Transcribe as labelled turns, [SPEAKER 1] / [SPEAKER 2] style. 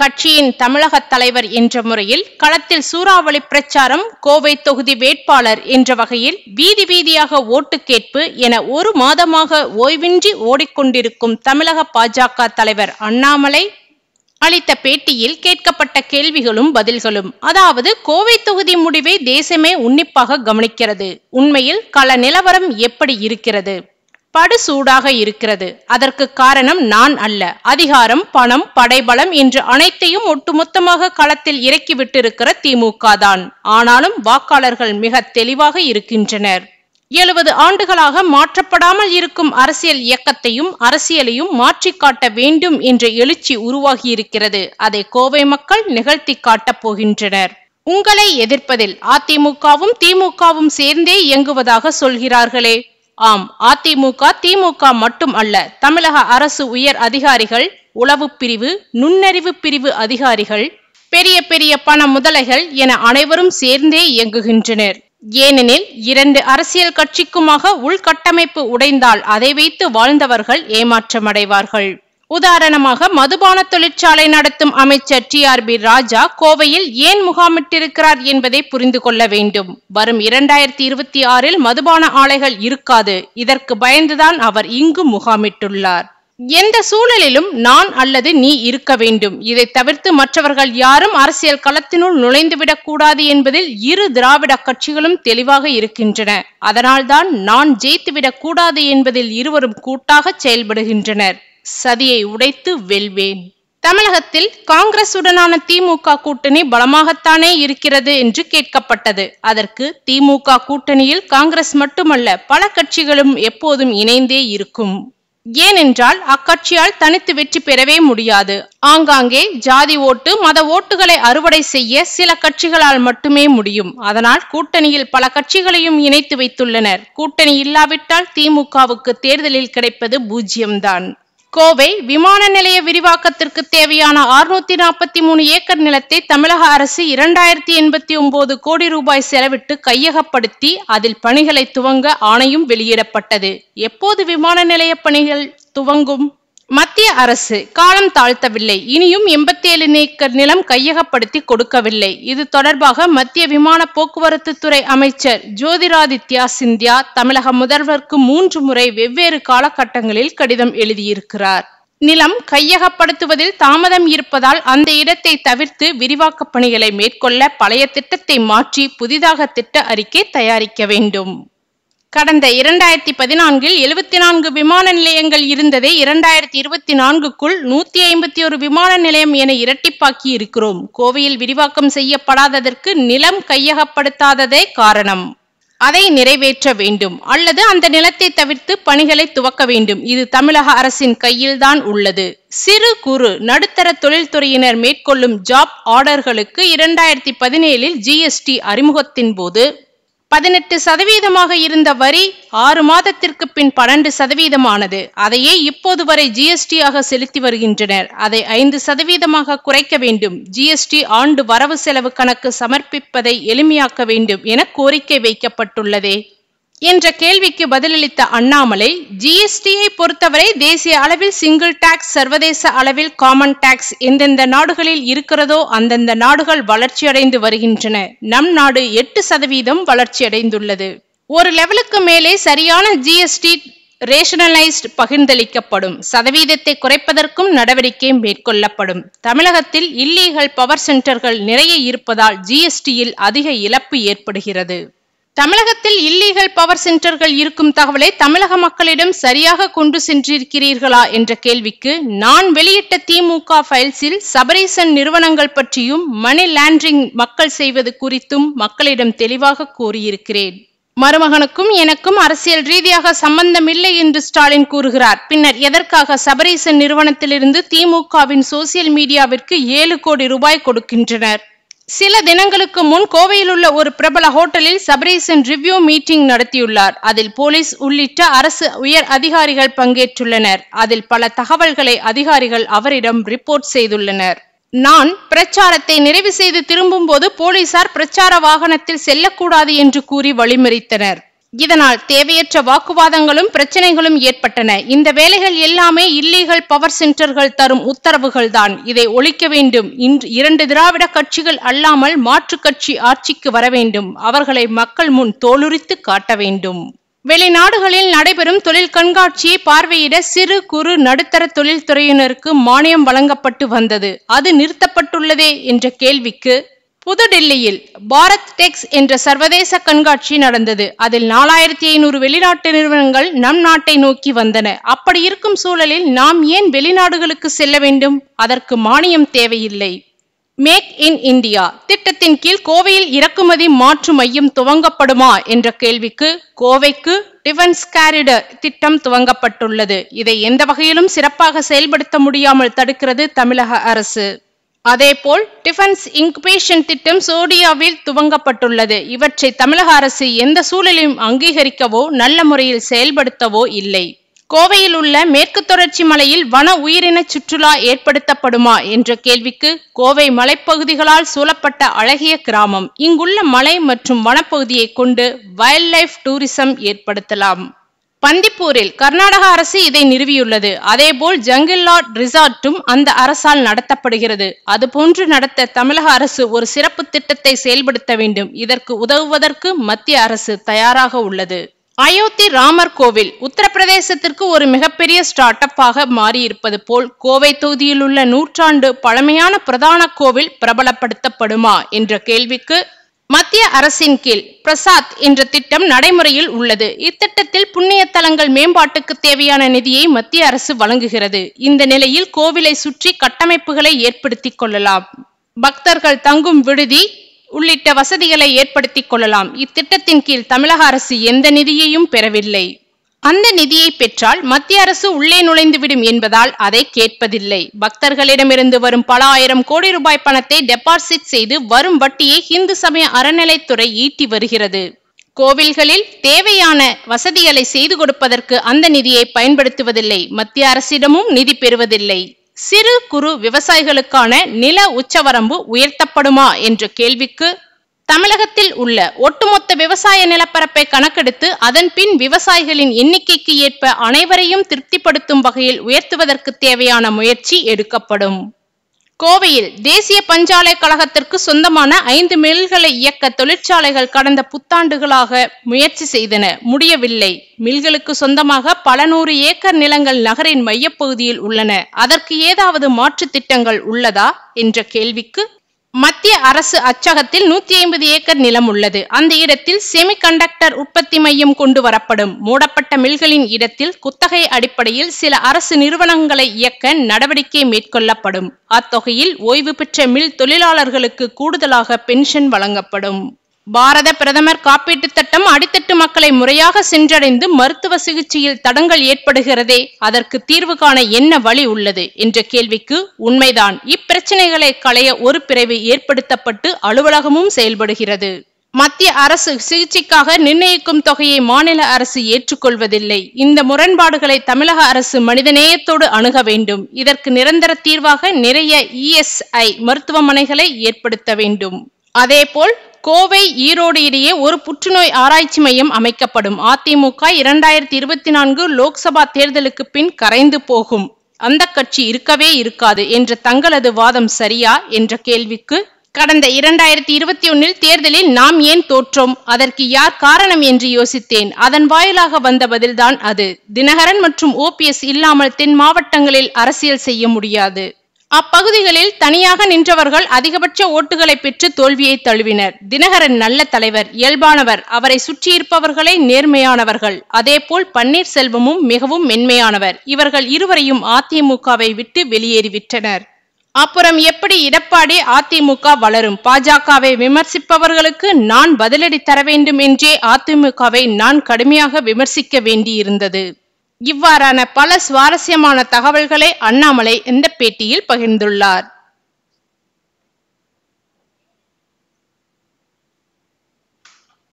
[SPEAKER 1] கட்சியின் தமிழக தலைவர் என்ற முறையில் களத்தில் சூறாவளி பிரச்சாரம் கோவை தொகுதி வேட்பாளர் என்ற வகையில் வீதி வீதியாக ஓட்டு கேட்பு என ஒரு மாதமாக ஓய்வின்றி ஓடிக்கொண்டிருக்கும் தமிழக பாஜக தலைவர் அண்ணாமலை அளித்த பேட்டியில் கேட்கப்பட்ட கேள்விகளும் பதில்களும் அதாவது கோவை தொகுதி முடிவை தேசமே உன்னிப்பாக கவனிக்கிறது உண்மையில் கள நிலவரம் எப்படி இருக்கிறது படுசூடாக இருக்கிறது அதற்கு காரணம் நான் அல்ல அதிகாரம் பணம் படைபலம் என்று அனைத்தையும் ஒட்டுமொத்தமாக களத்தில் இறக்கிவிட்டிருக்கிற திமுக தான் ஆனாலும் வாக்காளர்கள் மிக தெளிவாக இருக்கின்றனர் எழுபது ஆண்டுகளாக மாற்றப்படாமல் இருக்கும் அரசியல் இயக்கத்தையும் அரசியலையும் மாற்றி காட்ட வேண்டும் என்ற எழுச்சி உருவாகியிருக்கிறது அதை கோவை மக்கள் நிகழ்த்தி காட்டப் போகின்றனர் உங்களை எதிர்ப்பதில் அதிமுகவும் திமுகவும் சேர்ந்தே இயங்குவதாக சொல்கிறார்களே ஆம் அதிமுக திமுக மட்டும் அல்ல தமிழக அரசு உயர் அதிகாரிகள் உளவு பிரிவு நுண்ணறிவு பிரிவு அதிகாரிகள் பெரிய பெரிய பண முதலைகள் என அனைவரும் சேர்ந்தே இயங்குகின்றனர் ஏனெனில் இரண்டு அரசியல் கட்சிக்குமாக உள்கட்டமைப்பு உடைந்தால் அதை வைத்து வாழ்ந்தவர்கள் ஏமாற்றமடைவார்கள் உதாரணமாக மதுபான தொழிற்சாலை நடத்தும் அமைச்சர் டி ஆர் பி ராஜா கோவையில் ஏன் முகாமிட்டிருக்கிறார் என்பதை புரிந்து கொள்ள வேண்டும் வரும் இரண்டாயிரத்தி இருபத்தி ஆறில் மதுபான ஆலைகள் இருக்காது இதற்கு பயந்துதான் அவர் இங்கு முகாமிட்டுள்ளார் எந்த சூழலிலும் நான் அல்லது நீ இருக்க வேண்டும் இதை தவிர்த்து மற்றவர்கள் யாரும் அரசியல் களத்தினுள் நுழைந்துவிடக் கூடாது என்பதில் இரு திராவிட கட்சிகளும் தெளிவாக இருக்கின்றன அதனால்தான் நான் ஜெயித்துவிடக் கூடாது என்பதில் இருவரும் கூட்டாக செயல்படுகின்றனர் சதியை உடைத்து வெல்வேன் தமிழகத்தில் காங்கிரசுடனான திமுக கூட்டணி பலமாகத்தானே இருக்கிறது என்று கேட்கப்பட்டது அதற்கு திமுக கூட்டணியில் காங்கிரஸ் மட்டுமல்ல பல கட்சிகளும் எப்போதும் இணைந்தே இருக்கும் ஏனென்றால் அக்கட்சியால் தனித்து வெற்றி பெறவே முடியாது ஆங்காங்கே ஜாதி ஓட்டு மத ஓட்டுகளை அறுவடை செய்ய சில கட்சிகளால் மட்டுமே முடியும் அதனால் கூட்டணியில் பல கட்சிகளையும் இணைத்து வைத்துள்ளனர் கூட்டணி இல்லாவிட்டால் திமுகவுக்கு தேர்தலில் கிடைப்பது பூஜ்யம்தான் கோவை விமான நிலைய விரிவாக்கத்திற்கு தேவையான அறுநூத்தி நாற்பத்தி மூணு ஏக்கர் நிலத்தை தமிழக அரசு இரண்டாயிரத்தி எண்பத்தி ஒன்பது கோடி ரூபாய் செலவிட்டு கையகப்படுத்தி அதில் பணிகளை துவங்க ஆணையும் வெளியிடப்பட்டது எப்போது விமான நிலைய பணிகள் துவங்கும் மத்திய அரசு காலம் தாழ்த்தவில்லை இனியும் எண்பத்தி ஏழு ஏக்கர் நிலம் கையகப்படுத்தி கொடுக்கவில்லை இது தொடர்பாக மத்திய விமான போக்குவரத்து துறை அமைச்சர் ஜோதிராதித்யா சிந்தியா தமிழக முதல்வருக்கு மூன்று முறை வெவ்வேறு காலகட்டங்களில் கடிதம் எழுதியிருக்கிறார் நிலம் கையகப்படுத்துவதில் தாமதம் இருப்பதால் அந்த இடத்தை தவிர்த்து விரிவாக்க பணிகளை மேற்கொள்ள பழைய திட்டத்தை மாற்றி புதிதாக திட்ட அறிக்கை தயாரிக்க வேண்டும் கடந்த இரண்டாயிரத்தி பதினான்கில் எழுபத்தி நான்கு விமான நிலையங்கள் இருந்ததை இரண்டாயிரத்தி இருபத்தி நான்குக்குள் நூத்தி ஐம்பத்தி ஒரு விமான நிலையம் என இரட்டிப்பாக்கி இருக்கிறோம் கோவையில் விரிவாக்கம் செய்யப்படாததற்கு நிலம் கையகப்படுத்தாததே காரணம் அதை நிறைவேற்ற வேண்டும் அல்லது அந்த நிலத்தை தவிர்த்து பணிகளை துவக்க வேண்டும் இது தமிழக அரசின் கையில்தான் உள்ளது சிறு குறு நடுத்தர தொழில்துறையினர் மேற்கொள்ளும் ஜாப் ஆர்டர்களுக்கு இரண்டாயிரத்தி பதினேழில் ஜிஎஸ்டி அறிமுகத்தின் போது பதினெட்டு சதவீதமாக இருந்த வரி ஆறு மாதத்திற்கு பின் பன்னெண்டு சதவீதமானது அதையே இப்போது வரை ஜிஎஸ்டியாக செலுத்தி வருகின்றனர் அதை ஐந்து சதவீதமாக குறைக்க வேண்டும் ஜிஎஸ்டி ஆண்டு வரவு செலவு கணக்கு சமர்ப்பிப்பதை எளிமையாக்க வேண்டும் என கோரிக்கை வைக்கப்பட்டுள்ளதே என்ற கேள்விக்கு பதிலளித்த அண்ணாமலை ஜிஎஸ்டியை பொறுத்தவரை தேசிய அளவில் சிங்கிள் டாக்ஸ் சர்வதேச அளவில் காமன் டாக்ஸ் எந்தெந்த நாடுகளில் இருக்கிறதோ அந்தந்த நாடுகள் வளர்ச்சியடைந்து வருகின்றன நம் நாடு எட்டு சதவீதம் வளர்ச்சியடைந்துள்ளது ஒரு லெவலுக்கு மேலே சரியான ஜிஎஸ்டி ரேஷனலைஸ்ட் பகிர்ந்தளிக்கப்படும் சதவீதத்தை குறைப்பதற்கும் நடவடிக்கை மேற்கொள்ளப்படும் தமிழகத்தில் இல்லீகல் பவர் சென்டர்கள் நிறைய இருப்பதால் ஜிஎஸ்டியில் அதிக இழப்பு ஏற்படுகிறது தமிழகத்தில் இல்லீகல் பவர் சென்டர்கள் இருக்கும் தகவலை தமிழக மக்களிடம் சரியாக கொண்டு சென்றிருக்கிறீர்களா என்ற கேள்விக்கு நான் வெளியிட்ட திமுக ஃபைல்ஸில் சபரீசன் நிறுவனங்கள் பற்றியும் மணி லாண்டரிங் மக்கள் செய்வது குறித்தும் மக்களிடம் தெளிவாக கூறியிருக்கிறேன் மருமகனுக்கும் எனக்கும் அரசியல் ரீதியாக சம்பந்தமில்லை என்று ஸ்டாலின் கூறுகிறார் பின்னர் எதற்காக சபரீசன் நிறுவனத்திலிருந்து திமுகவின் சோசியல் மீடியாவிற்கு ஏழு கோடி ரூபாய் கொடுக்கின்றனர் சில தினங்களுக்கு முன் கோவையில் உள்ள ஒரு பிரபல ஹோட்டலில் சபரேசன் ரிவ்யூ மீட்டிங் நடத்தியுள்ளார் அதில் போலீஸ் உள்ளிட்ட அரசு உயர் அதிகாரிகள் பங்கேற்றுள்ளனர் அதில் பல தகவல்களை அதிகாரிகள் அவரிடம் ரிப்போர்ட் செய்துள்ளனர் நான் பிரச்சாரத்தை நிறைவு செய்து திரும்பும்போது போலீசார் பிரச்சார வாகனத்தில் செல்லக்கூடாது என்று கூறி வழிமறித்தனர் இதனால் தேவையற்ற வாக்குவாதங்களும் பிரச்சனைகளும் ஏற்பட்டன இந்த வேலைகள் எல்லாமே இல்லீகல் பவர் சென்டர்கள் தரும் உத்தரவுகள் தான் இதை ஒழிக்க வேண்டும் இன்று இரண்டு திராவிட கட்சிகள் அல்லாமல் மாற்று கட்சி ஆட்சிக்கு வர வேண்டும் அவர்களை மக்கள் முன் தோலுரித்து காட்ட வேண்டும் வெளிநாடுகளில் நடைபெறும் தொழில் கண்காட்சியை பார்வையிட சிறு குறு நடுத்தர தொழில்துறையினருக்கு மானியம் வழங்கப்பட்டு வந்தது அது நிறுத்தப்பட்டுள்ளதே என்ற கேள்விக்கு புதுடெல்லியில் பாரத் டெக்ஸ் என்ற சர்வதேச கண்காட்சி நடந்தது அதில் நாலாயிரத்தி ஐநூறு வெளிநாட்டு நிறுவனங்கள் நம் நாட்டை நோக்கி வந்தன அப்படி இருக்கும் சூழலில் நாம் ஏன் வெளிநாடுகளுக்கு செல்ல வேண்டும் அதற்கு மானியம் தேவையில்லை மேக் இன் இந்தியா திட்டத்தின் கீழ் கோவையில் இறக்குமதி மாற்று மையம் துவங்கப்படுமா என்ற கேள்விக்கு கோவைக்கு டிஃபன்ஸ் கேரிடர் திட்டம் துவங்கப்பட்டுள்ளது இதை எந்த வகையிலும் சிறப்பாக செயல்படுத்த முடியாமல் தடுக்கிறது தமிழக அரசு அதேபோல் டிஃபென்ஸ் இன்குபேஷன் திட்டம் சோடியாவில் துவங்கப்பட்டுள்ளது இவற்றை தமிழக அரசு எந்த சூழலையும் அங்கீகரிக்கவோ நல்ல முறையில் செயல்படுத்தவோ இல்லை கோவையில் உள்ள மேற்கு தொடர்ச்சி மலையில் வன உயிரின சுற்றுலா ஏற்படுத்தப்படுமா என்ற கேள்விக்கு கோவை மலைப்பகுதிகளால் சூழப்பட்ட அழகிய கிராமம் இங்குள்ள மலை மற்றும் வனப்பகுதியை கொண்டு வைல்ட் லைஃப் டூரிசம் ஏற்படுத்தலாம் பந்திப்பூரில் கர்நாடக அரசு இதை நிறுவியுள்ளது அதேபோல் ஜங்கிள்லாட் ரிசார்ட்டும் அந்த அரசால் நடத்தப்படுகிறது அதுபோன்று நடத்த தமிழக அரசு ஒரு சிறப்பு திட்டத்தை செயல்படுத்த வேண்டும் இதற்கு உதவுவதற்கு மத்திய அரசு தயாராக உள்ளது அயோத்தி ராமர் கோவில் உத்தரப்பிரதேசத்திற்கு ஒரு மிகப்பெரிய ஸ்டார்ட் ஆக மாறியிருப்பது போல் கோவை தொகுதியில் உள்ள நூற்றாண்டு பழமையான பிரதான கோவில் பிரபலப்படுத்தப்படுமா என்ற கேள்விக்கு மத்திய அரசின் கீழ் பிரசாத் என்ற திட்டம் நடைமுறையில் உள்ளது இத்திட்டத்தில் புண்ணிய தலங்கள் மேம்பாட்டுக்கு தேவையான நிதியை மத்திய அரசு வழங்குகிறது இந்த நிலையில் கோவிலை சுற்றி கட்டமைப்புகளை ஏற்படுத்திக் கொள்ளலாம் பக்தர்கள் தங்கும் விடுதி உள்ளிட்ட வசதிகளை ஏற்படுத்திக் கொள்ளலாம் இத்திட்டத்தின் கீழ் தமிழக அரசு எந்த நிதியையும் பெறவில்லை அந்த நிதியை பெற்றால் மத்திய அரசு உள்ளே நுழைந்துவிடும் என்பதால் அதை கேட்பதில்லை பக்தர்களிடமிருந்து வரும் பல ஆயிரம் கோடி ரூபாய் பணத்தை டெபாசிட் செய்து வரும் வட்டியை இந்து சமய அறநிலைத்துறை ஈட்டி வருகிறது கோவில்களில் தேவையான வசதிகளை செய்து கொடுப்பதற்கு அந்த நிதியை பயன்படுத்துவதில்லை மத்திய அரசிடமும் நிதி பெறுவதில்லை சிறு குறு விவசாயிகளுக்கான நில உச்சவரம்பு உயர்த்தப்படுமா என்ற கேள்விக்கு தமிழகத்தில் உள்ள ஒட்டுமொத்த விவசாய நிலப்பரப்பை கணக்கெடுத்து அதன் பின் விவசாயிகளின் எண்ணிக்கைக்கு ஏற்ப அனைவரையும் திருப்திப்படுத்தும் வகையில் உயர்த்துவதற்கு தேவையான முயற்சி எடுக்கப்படும் கோவையில் தேசிய பஞ்சாலை கழகத்திற்கு சொந்தமான ஐந்து மில்களை இயக்க தொழிற்சாலைகள் கடந்த புத்தாண்டுகளாக முயற்சி செய்தன முடியவில்லை மில்களுக்கு சொந்தமாக பல நூறு ஏக்கர் நிலங்கள் நகரின் மையப்பகுதியில் உள்ளன அதற்கு ஏதாவது மாற்று திட்டங்கள் உள்ளதா என்ற கேள்விக்கு மத்திய அரசு அச்சகத்தில் நூத்தி ஐம்பது ஏக்கர் நிலம் உள்ளது அந்த இடத்தில் செமிகண்டக்டர் உற்பத்தி மையம் கொண்டு வரப்படும் மூடப்பட்ட மில்களின் இடத்தில் குத்தகை அடிப்படையில் சில அரசு நிறுவனங்களை இயக்க நடவடிக்கை மேற்கொள்ளப்படும் அத்தொகையில் ஓய்வு பெற்ற மில் தொழிலாளர்களுக்கு கூடுதலாக பென்ஷன் வழங்கப்படும் பாரத பிரதமர் காப்பீட்டுத் திட்டம் அடித்தட்டு மக்களை முறையாக சென்றடைந்து மருத்துவ சிகிச்சையில் தடங்கள் ஏற்படுகிறதே அதற்கு தீர்வு காண என்ன வழி உள்ளது என்ற கேள்விக்கு உண்மைதான் இப்பிரச்சனைகளை களைய ஒரு பிரிவு ஏற்படுத்தப்பட்டு அலுவலகமும் செயல்படுகிறது மத்திய அரசு சிகிச்சைக்காக நிர்ணயிக்கும் தொகையை மாநில அரசு ஏற்றுக்கொள்வதில்லை இந்த முரண்பாடுகளை தமிழக அரசு மனிதநேயத்தோடு அணுக வேண்டும் இதற்கு நிரந்தர தீர்வாக நிறைய இஎஸ்ஐ மருத்துவமனைகளை ஏற்படுத்த வேண்டும் அதேபோல் கோவை ஈரோடு இடையே ஒரு புற்றுநோய் ஆராய்ச்சி மையம் அமைக்கப்படும் அதிமுக இரண்டாயிரத்தி இருபத்தி நான்கு லோக்சபா தேர்தலுக்கு பின் கரைந்து போகும் அந்த கட்சி இருக்கவே இருக்காது என்ற தங்களது வாதம் சரியா என்ற கேள்விக்கு கடந்த இரண்டாயிரத்தி இருபத்தி ஒன்னில் தேர்தலில் நாம் ஏன் தோற்றோம் அதற்கு யார் காரணம் என்று யோசித்தேன் அதன் வாயிலாக வந்த பதில்தான் அது தினகரன் மற்றும் ஓபிஎஸ் இல்லாமல் தென் மாவட்டங்களில் அரசியல் செய்ய முடியாது அப்பகுதிகளில் தனியாக நின்றவர்கள் அதிகபட்ச ஓட்டுகளை பெற்று தோல்வியை தழுவினர் தினகரன் நல்ல தலைவர் இயல்பானவர் அவரை சுற்றியிருப்பவர்களே நேர்மையானவர்கள் அதேபோல் பன்னீர்செல்வமும் மிகவும் மென்மையானவர் இவர்கள் இருவரையும் அதிமுகவை விட்டு வெளியேறிவிட்டனர் அப்புறம் எப்படி எடப்பாடி அதிமுக வளரும் பாஜகவை விமர்சிப்பவர்களுக்கு நான் பதிலடி தர வேண்டும் என்றே அதிமுகவை நான் கடுமையாக விமர்சிக்க வேண்டியிருந்தது இவ்வாறான பல சுவாரஸ்யமான தகவல்களை அண்ணாமலை இந்த பேட்டியில் பகிர்ந்துள்ளார்